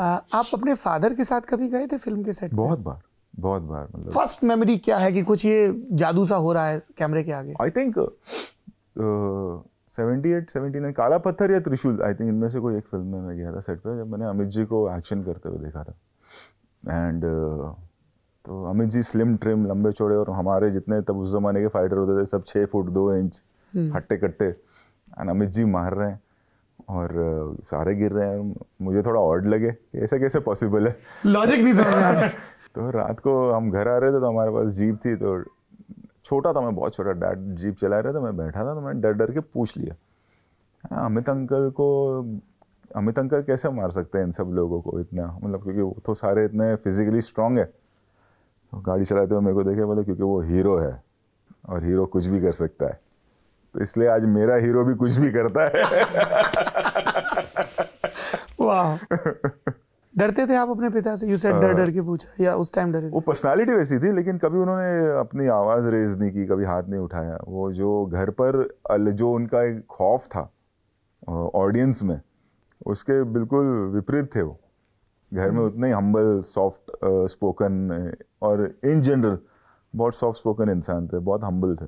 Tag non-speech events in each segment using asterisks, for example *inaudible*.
आप अपने फादर के साथ कभी गए थे फिल्म के सेट बहुत बार बहुत बार मतलब फर्स्ट मेमोरी क्या है कि कुछ ये जादू सा हो रहा है कैमरे के आगे I think seventy eight seventy nine काला पत्थर या त्रिशूल आई थिंक इनमें से कोई एक फिल्म में मैं गया था सेट पे जब मैंने अमित जी को एक्शन करते हुए देखा था एंड uh, तो अमित जी स्लिम ट्रिम लंबे चौड़े और हमारे जितने तब उस जमाने के फाइटर होते थे सब छः फुट दो इंच हम्म। हट्टे कट्टे एंड अमित जी मार रहे हैं और सारे गिर रहे हैं मुझे थोड़ा ऑर्ड लगे ऐसे कैसे पॉसिबल है लॉजिक नहीं समझ रहा *laughs* तो रात को हम घर आ रहे थे तो हमारे पास जीप थी तो छोटा था मैं बहुत छोटा डैड जीप चला रहे थे मैं बैठा था तो मैंने डर डर के पूछ लिया हाँ, अमित अंकल को अमित अंकल कैसे मार सकते हैं इन सब लोगों को इतना मतलब क्योंकि वो तो सारे इतने फिजिकली स्ट्रांग है तो गाड़ी चलाते हुए मेरे को देखे बोले क्योंकि वो हीरो है और हीरो कुछ भी कर सकता है तो इसलिए आज मेरा हीरो भी कुछ भी करता है *laughs* *laughs* डरते थे आप अपने पिता से यू सेड डर डर के पूछा या उस टाइम डरे वो पर्सनालिटी वैसी थी लेकिन कभी उन्होंने अपनी आवाज़ रेज नहीं की कभी हाथ नहीं उठाया वो जो घर पर जो उनका एक खौफ था ऑडियंस में उसके बिल्कुल विपरीत थे वो घर में हम्म। उतने ही हम्बल सॉफ्ट स्पोकन और इन जनरल बहुत सॉफ्ट स्पोकन इंसान थे बहुत हम्बल थे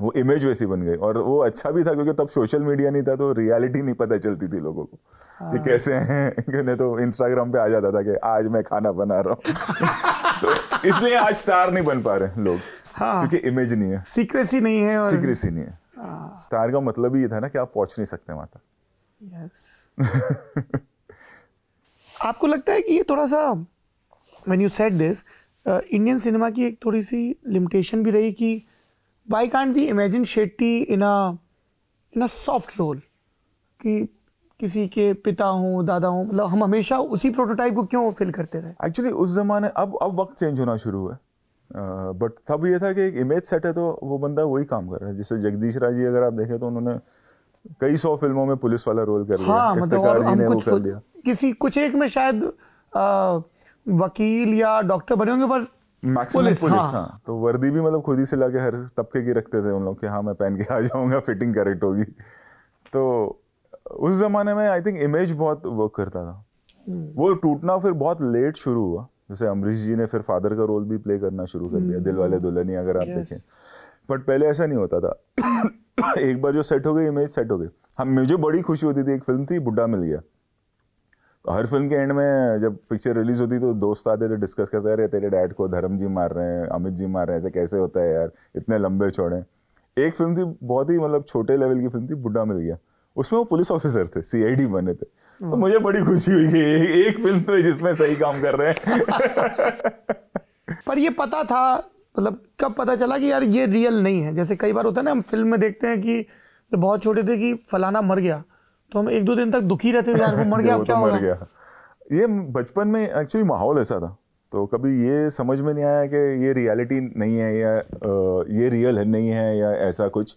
वो इमेज वैसी बन गई और वो अच्छा भी था क्योंकि तब सोशल मीडिया नहीं था तो रियलिटी नहीं पता चलती थी लोगों को कि हाँ। कैसे हैं नहीं तो इंस्टाग्राम पे आ जाता था कि आज मैं खाना बना रहा हूँ *laughs* तो इसलिए आज स्टार नहीं बन पा रहे लोग हाँ। क्योंकि इमेज नहीं है सीक्रेसी नहीं है और... सीक्रेसी नहीं है हाँ। स्टार का मतलब ही ये था ना कि आप पहुंच नहीं सकते वहां तक *laughs* आपको लगता है कि ये थोड़ा सा when you said this Indian cinema की एक थोड़ी सी लिमिटेशन भी रही कि why can't we imagine Shetty in a in a soft role कि किसी के पिता हों दादा हों मतलब हम हमेशा उसी प्रोटोटाइप को क्यों फिल करते रहे एक्चुअली उस ज़माने अब अब वक्त चेंज होना शुरू हुआ बट uh, तब ये था कि एक इमेज सेट है तो वो बंदा वही काम कर रहा है जैसे जगदीश राज जी अगर आप देखें तो उन्होंने कई सौ फिल्मों में पुलिस वाला रोल कर लिया हाँ, मतलब और जी ने वो कर लिया किसी कुछ एक में शायद आ, वकील या डॉक्टर बने होंगे पर मैक्सिमम पुलिस, पुलिस हाँ।, हाँ तो वर्दी भी मतलब खुद ही से लाके हर तबके की रखते थे उन लोग कि हाँ मैं पहन के आ जाऊंगा फिटिंग करेक्ट होगी तो उस ज़माने में आई थिंक इमेज बहुत वर्क करता था हम्म। वो टूटना फिर बहुत लेट शुरू हुआ जैसे अमरीश जी ने फिर फादर का रोल भी प्ले करना शुरू कर दिया दिल वाले हम्म। दुल्हनिया अगर आप देखें बट पहले ऐसा नहीं होता था *coughs* एक बार जो सेट हो गई इमेज सेट हो गई हम हाँ, मुझे बड़ी खुशी होती थी एक फिल्म थी बुढ़ा मिल गया हर फिल्म के एंड में जब पिक्चर रिलीज होती तो दोस्त आते थे डिस्कस करते अरे तेरे डैड को धर्म जी मार रहे हैं अमित जी मार रहे हैं ऐसे कैसे होता है यार इतने लंबे छोड़े एक फिल्म थी बहुत ही मतलब छोटे लेवल की फिल्म थी बुढ़ा मिल गया उसमें वो पुलिस ऑफिसर थे सीआईडी बने थे तो मुझे बड़ी खुशी हुई कि एक फिल्म तो जिसमें सही काम कर रहे हैं *laughs* पर ये पता था मतलब कब पता चला कि यार ये रियल नहीं है जैसे कई बार होता है ना हम फिल्म में देखते हैं कि बहुत छोटे थे कि फलाना मर गया तो हम एक दो दिन तक दुखी रहते यार वो मर गया *laughs* तो क्या तो मर गया ये बचपन में एक्चुअली माहौल ऐसा था तो कभी ये समझ में नहीं आया कि ये रियलिटी नहीं है या ये रियल है नहीं है या ऐसा कुछ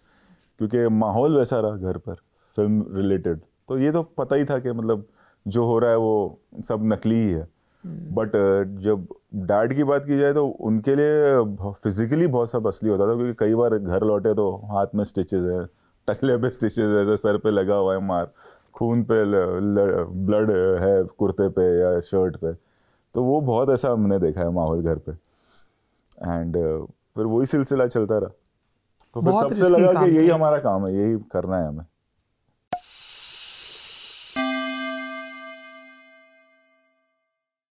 क्योंकि माहौल वैसा रहा घर पर फिल्म रिलेटेड तो ये तो पता ही था कि मतलब जो हो रहा है वो सब नकली ही है बट हम्म। जब डैड की बात की जाए तो उनके लिए फिज़िकली बहुत सब असली होता था क्योंकि कई बार घर लौटे तो हाथ में स्टिचेज है टकले पे स्टिचेस ऐसे सर पे लगा हुआ है मार खून पे ल, ल, ब्लड है कुर्ते पे या शर्ट पे तो वो बहुत ऐसा हमने देखा है माहौल घर पे एंड uh, फिर वही सिलसिला चलता रहा तो फिर तब से लगा कि यही हमारा काम है यही करना है हमें